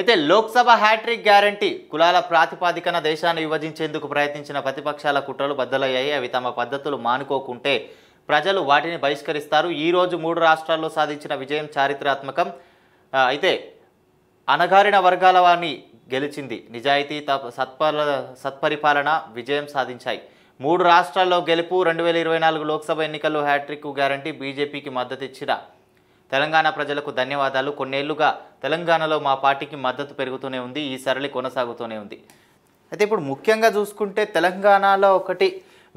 అయితే Lok Sabha hat trick guarantee కులాల ప్రాతిపాదికన దేశాన్ని విభజించేందుకు ప్రయత్నించిన ప్రతిపక్షాల కుట్రలు బద్దలయ్యాయి అవి తమ పద్ధతులు మానుకోకుంటే ప్రజలు వాటిని బహిష్కరిస్తారు ఈరోజు మూడు రాష్ట్రాల్లో సాధించిన విజయం చారిత్రాత్మకం అయితే అణగారిన వర్గాల వారిని గెలిచింది నిజాయితీ సత్పర సత్పరిపాలన విజయం సాధించాయి మూడు రాష్ట్రాల్లో గెలుపు రెండు వేల ఇరవై నాలుగు లోక్సభ ఎన్నికల్లో హ్యాట్రిక్ గ్యారంటీ బీజేపీకి మద్దతిచ్చిన తెలంగాణ ప్రజలకు ధన్యవాదాలు కొన్నేళ్లుగా తెలంగాణలో మా పార్టీకి మద్దతు పెరుగుతూనే ఉంది ఈ సరళి కొనసాగుతూనే ఉంది అయితే ఇప్పుడు ముఖ్యంగా చూసుకుంటే తెలంగాణలో ఒకటి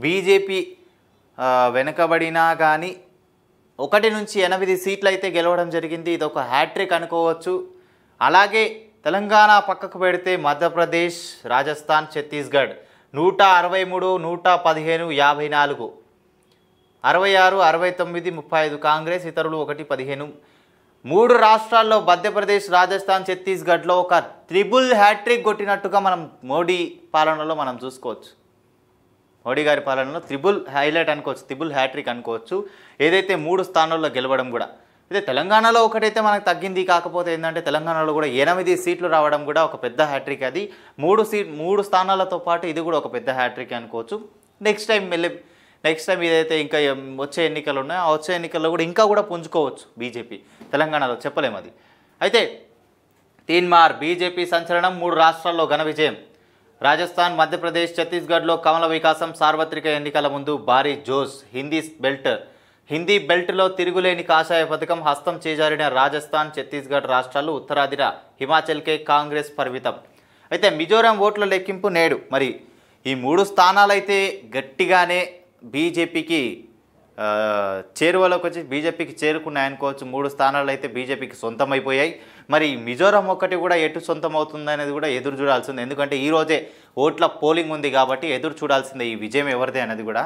బీజేపీ వెనుకబడినా కానీ ఒకటి నుంచి ఎనిమిది సీట్లు అయితే గెలవడం జరిగింది ఇది ఒక హ్యాట్రిక్ అనుకోవచ్చు అలాగే తెలంగాణ పక్కకు పెడితే మధ్యప్రదేశ్ రాజస్థాన్ ఛత్తీస్గఢ్ నూట అరవై మూడు నూట పదిహేను యాభై నాలుగు అరవై ఆరు అరవై తొమ్మిది ముప్పై ఐదు కాంగ్రెస్ ఇతరులు ఒకటి పదిహేను మూడు రాష్ట్రాల్లో మధ్యప్రదేశ్ రాజస్థాన్ ఛత్తీస్గఢ్లో ఒక త్రిబుల్ హ్యాట్రిక్ కొట్టినట్టుగా మనం మోడీ పాలనలో మనం చూసుకోవచ్చు మోడీ గారి పాలనలో త్రిబుల్ హైలైట్ అనుకోవచ్చు త్రిబుల్ హ్యాట్రిక్ అనుకోవచ్చు ఏదైతే మూడు స్థానాల్లో గెలవడం కూడా ఇదే తెలంగాణలో ఒకటైతే మనకు తగ్గింది కాకపోతే ఏంటంటే తెలంగాణలో కూడా ఎనిమిది సీట్లు రావడం కూడా ఒక పెద్ద హ్యాట్రిక్ అది మూడు సీట్ మూడు స్థానాలతో పాటు ఇది కూడా ఒక పెద్ద హ్యాట్రిక్ అనుకోవచ్చు నెక్స్ట్ టైం వెళ్ళి నెక్స్ట్ టైం ఏదైతే ఇంకా వచ్చే ఎన్నికలు ఉన్నాయో ఆ వచ్చే ఎన్నికల్లో కూడా ఇంకా కూడా పుంజుకోవచ్చు బీజేపీ తెలంగాణలో చెప్పలేము అది అయితే తీన్మార్ బీజేపీ సంచలనం మూడు రాష్ట్రాల్లో ఘన విజయం రాజస్థాన్ మధ్యప్రదేశ్ ఛత్తీస్గఢ్లో కమల వికాసం సార్వత్రిక ఎన్నికల ముందు భారీ జోస్ హిందీ బెల్ట్ హిందీ బెల్ట్లో తిరుగులేని కాషాయ పథకం హస్తం చేజారిన రాజస్థాన్ ఛత్తీస్గఢ్ రాష్ట్రాలు ఉత్తరాదిన హిమాచల్కే కాంగ్రెస్ పరిమితం అయితే మిజోరాం ఓట్ల లెక్కింపు నేడు మరి ఈ మూడు స్థానాలైతే గట్టిగానే బీజేపీకి చేరువలోకి వచ్చి బీజేపీకి చేరుకున్నాయనుకోవచ్చు మూడు స్థానాలు అయితే బీజేపీకి సొంతమైపోయాయి మరి మిజోరం ఒక్కటి కూడా ఎటు సొంతం అవుతుందనేది కూడా ఎదురు చూడాల్సింది ఎందుకంటే ఈరోజే ఓట్ల పోలింగ్ ఉంది కాబట్టి ఎదురు చూడాల్సిందే ఈ విజయం ఎవరిదే అనేది కూడా